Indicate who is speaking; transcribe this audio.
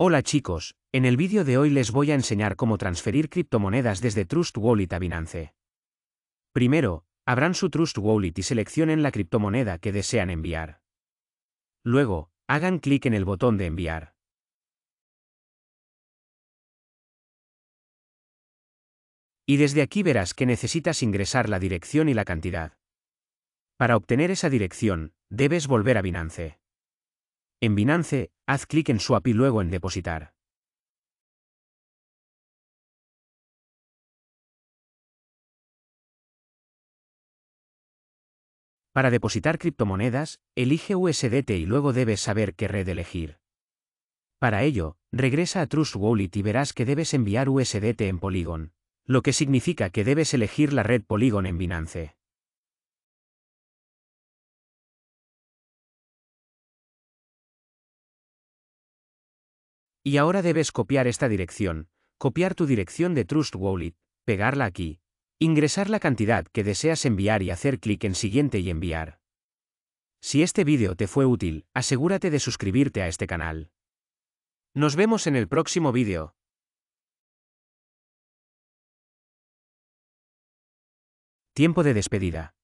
Speaker 1: Hola chicos, en el vídeo de hoy les voy a enseñar cómo transferir criptomonedas desde Trust Wallet a Binance. Primero, abran su Trust Wallet y seleccionen la criptomoneda que desean enviar. Luego, hagan clic en el botón de enviar. Y desde aquí verás que necesitas ingresar la dirección y la cantidad. Para obtener esa dirección, debes volver a Binance. En Binance, haz clic en Swap y luego en
Speaker 2: Depositar. Para depositar
Speaker 1: criptomonedas, elige USDT y luego debes saber qué red elegir. Para ello, regresa a Trust Wallet y verás que debes enviar USDT en Polygon, lo que significa que debes elegir la red Polygon en Binance. Y ahora debes copiar esta dirección, copiar tu dirección de Trust Wallet, pegarla aquí, ingresar la cantidad que deseas enviar y hacer clic en Siguiente y enviar. Si este vídeo te fue útil, asegúrate de suscribirte a este canal.
Speaker 2: Nos vemos en el próximo vídeo.
Speaker 3: Tiempo de despedida.